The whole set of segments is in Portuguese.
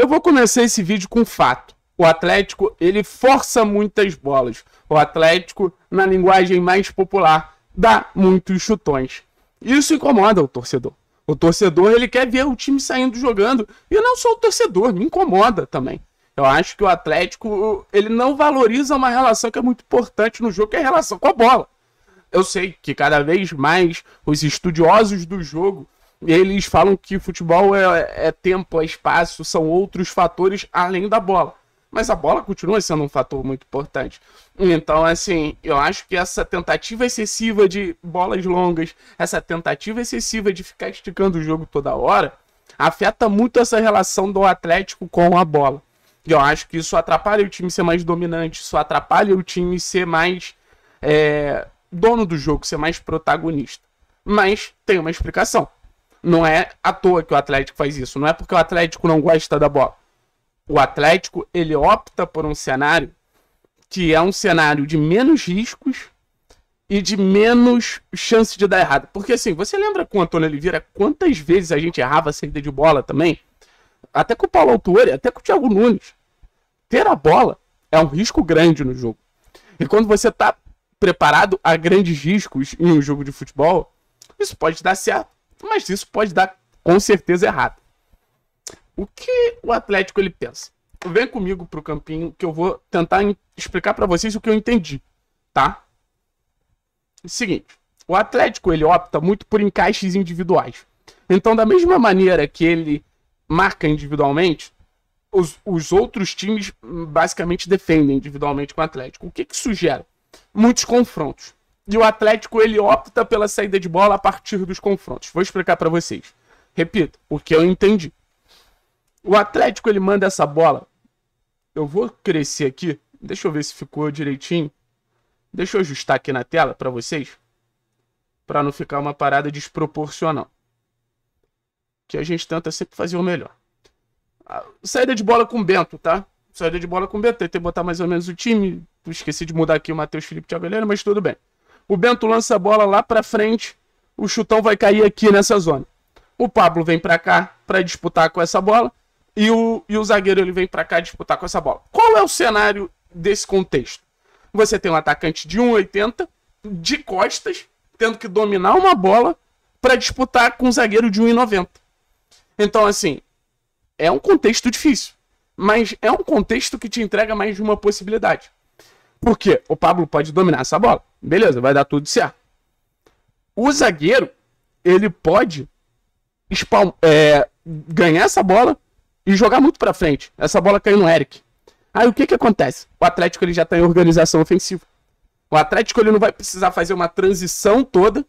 Eu vou começar esse vídeo com um fato. O Atlético, ele força muitas bolas. O Atlético, na linguagem mais popular, dá muitos chutões. Isso incomoda o torcedor. O torcedor, ele quer ver o time saindo jogando. E não só o torcedor, me incomoda também. Eu acho que o Atlético, ele não valoriza uma relação que é muito importante no jogo, que é a relação com a bola. Eu sei que cada vez mais os estudiosos do jogo eles falam que futebol é, é tempo, é espaço, são outros fatores além da bola. Mas a bola continua sendo um fator muito importante. Então, assim, eu acho que essa tentativa excessiva de bolas longas, essa tentativa excessiva de ficar esticando o jogo toda hora, afeta muito essa relação do Atlético com a bola. E eu acho que isso atrapalha o time ser mais dominante, isso atrapalha o time ser mais é, dono do jogo, ser mais protagonista. Mas tem uma explicação não é à toa que o Atlético faz isso. Não é porque o Atlético não gosta da bola. O Atlético, ele opta por um cenário que é um cenário de menos riscos e de menos chance de dar errado. Porque assim, você lembra com o Antônio Oliveira quantas vezes a gente errava a saída de bola também? Até com o Paulo Autore, até com o Thiago Nunes. Ter a bola é um risco grande no jogo. E quando você está preparado a grandes riscos em um jogo de futebol, isso pode dar certo mas isso pode dar com certeza errado. O que o Atlético ele pensa? Vem comigo pro campinho que eu vou tentar explicar para vocês o que eu entendi, tá? seguinte, o Atlético ele opta muito por encaixes individuais. Então, da mesma maneira que ele marca individualmente, os, os outros times hum, basicamente defendem individualmente com o Atlético. O que que Muitos confrontos. E o Atlético ele opta pela saída de bola a partir dos confrontos. Vou explicar para vocês. Repito, o que eu entendi. O Atlético ele manda essa bola. Eu vou crescer aqui. Deixa eu ver se ficou direitinho. Deixa eu ajustar aqui na tela para vocês, para não ficar uma parada desproporcional. Que a gente tenta sempre fazer o melhor. Ah, saída de bola com o Bento, tá? Saída de bola com o Bento. Tentei botar mais ou menos o time. Esqueci de mudar aqui o Matheus Felipe Thiago Helena, mas tudo bem. O Bento lança a bola lá para frente, o chutão vai cair aqui nessa zona. O Pablo vem para cá para disputar com essa bola e o, e o zagueiro ele vem para cá disputar com essa bola. Qual é o cenário desse contexto? Você tem um atacante de 1,80 de costas, tendo que dominar uma bola para disputar com um zagueiro de 1,90. Então, assim, é um contexto difícil, mas é um contexto que te entrega mais de uma possibilidade. Porque o Pablo pode dominar essa bola. Beleza, vai dar tudo certo. O zagueiro, ele pode spawn, é, ganhar essa bola e jogar muito para frente. Essa bola caiu no Eric. Aí o que que acontece? O Atlético ele já está em organização ofensiva. O Atlético ele não vai precisar fazer uma transição toda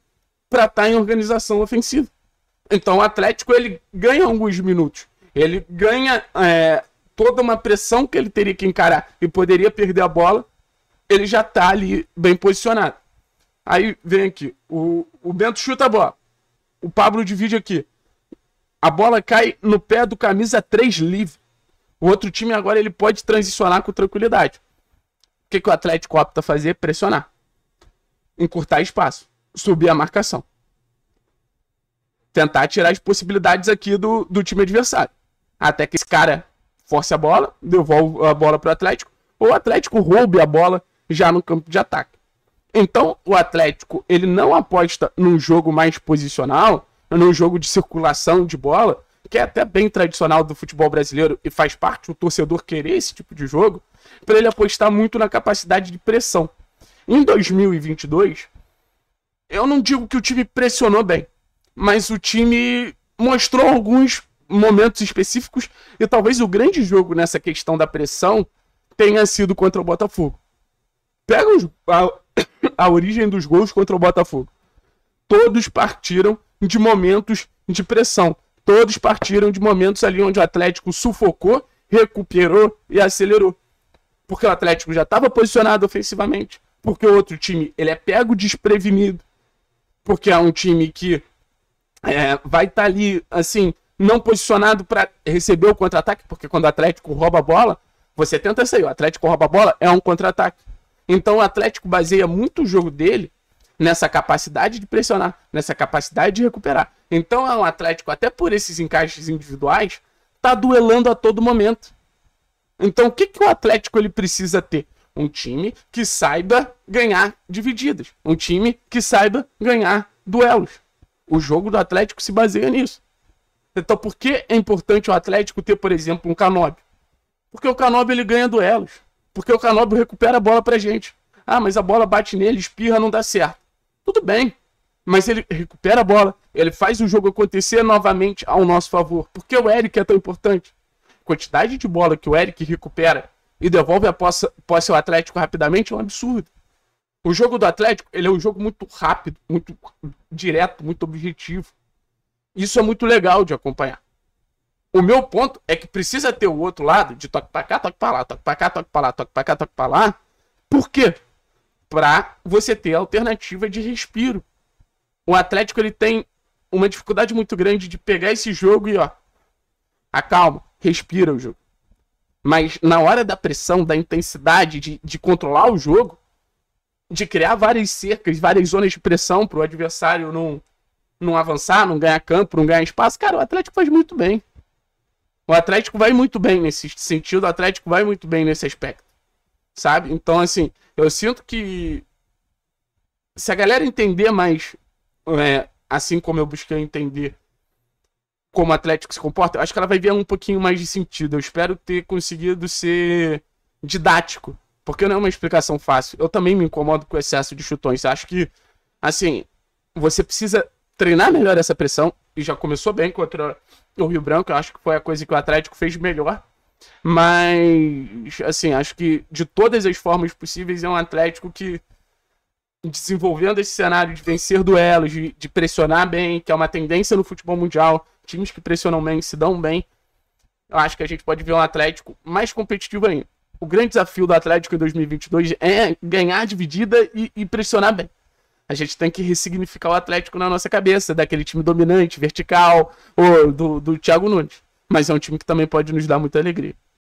para estar tá em organização ofensiva. Então o Atlético ele ganha alguns minutos. Ele ganha é, toda uma pressão que ele teria que encarar e poderia perder a bola ele já tá ali bem posicionado. Aí vem aqui, o, o Bento chuta a bola. O Pablo divide aqui. A bola cai no pé do camisa 3 livre. O outro time agora ele pode transicionar com tranquilidade. O que, que o Atlético opta fazer? Pressionar. Encurtar espaço. Subir a marcação. Tentar tirar as possibilidades aqui do, do time adversário. Até que esse cara force a bola, devolva a bola para o Atlético, ou o Atlético roube a bola já no campo de ataque. Então, o Atlético, ele não aposta num jogo mais posicional, num jogo de circulação de bola, que é até bem tradicional do futebol brasileiro e faz parte do torcedor querer esse tipo de jogo, para ele apostar muito na capacidade de pressão. Em 2022, eu não digo que o time pressionou bem, mas o time mostrou alguns momentos específicos e talvez o grande jogo nessa questão da pressão tenha sido contra o Botafogo. Pega os, a, a origem dos gols contra o Botafogo. Todos partiram de momentos de pressão. Todos partiram de momentos ali onde o Atlético sufocou, recuperou e acelerou. Porque o Atlético já estava posicionado ofensivamente. Porque o outro time ele é pego desprevenido. Porque é um time que é, vai estar tá ali, assim, não posicionado para receber o contra-ataque. Porque quando o Atlético rouba a bola, você tenta sair. O Atlético rouba a bola, é um contra-ataque. Então o Atlético baseia muito o jogo dele nessa capacidade de pressionar, nessa capacidade de recuperar. Então o é Atlético, até por esses encaixes individuais, tá duelando a todo momento. Então o que, que o Atlético ele precisa ter? Um time que saiba ganhar divididas. Um time que saiba ganhar duelos. O jogo do Atlético se baseia nisso. Então por que é importante o Atlético ter, por exemplo, um Canob? Porque o Canob ele ganha duelos. Porque o Canóbio recupera a bola pra gente. Ah, mas a bola bate nele, espirra, não dá certo. Tudo bem. Mas ele recupera a bola, ele faz o jogo acontecer novamente ao nosso favor. Porque o Eric é tão importante? A quantidade de bola que o Eric recupera e devolve a posse, posse ao Atlético rapidamente é um absurdo. O jogo do Atlético, ele é um jogo muito rápido, muito direto, muito objetivo. Isso é muito legal de acompanhar. O meu ponto é que precisa ter o outro lado de toque pra cá, toque pra lá, toque pra cá, toque pra lá, toque pra cá, toque pra lá. Por quê? Pra você ter a alternativa de respiro. O Atlético ele tem uma dificuldade muito grande de pegar esse jogo e ó, acalma, respira o jogo. Mas na hora da pressão, da intensidade, de, de controlar o jogo, de criar várias cercas, várias zonas de pressão pro adversário não, não avançar, não ganhar campo, não ganhar espaço, cara, o Atlético faz muito bem. O Atlético vai muito bem nesse sentido, o Atlético vai muito bem nesse aspecto. Sabe? Então, assim, eu sinto que se a galera entender mais, é, assim como eu busquei entender como o Atlético se comporta, eu acho que ela vai ver um pouquinho mais de sentido. Eu espero ter conseguido ser didático, porque não é uma explicação fácil. Eu também me incomodo com o excesso de chutões. Eu acho que, assim, você precisa treinar melhor essa pressão, já começou bem contra o Rio Branco. Eu acho que foi a coisa que o Atlético fez melhor. Mas, assim, acho que de todas as formas possíveis é um Atlético que, desenvolvendo esse cenário de vencer duelos, de, de pressionar bem, que é uma tendência no futebol mundial, times que pressionam bem se dão bem, eu acho que a gente pode ver um Atlético mais competitivo ainda. O grande desafio do Atlético em 2022 é ganhar dividida e, e pressionar bem. A gente tem que ressignificar o Atlético na nossa cabeça, daquele time dominante, vertical, ou do, do Thiago Nunes. Mas é um time que também pode nos dar muita alegria.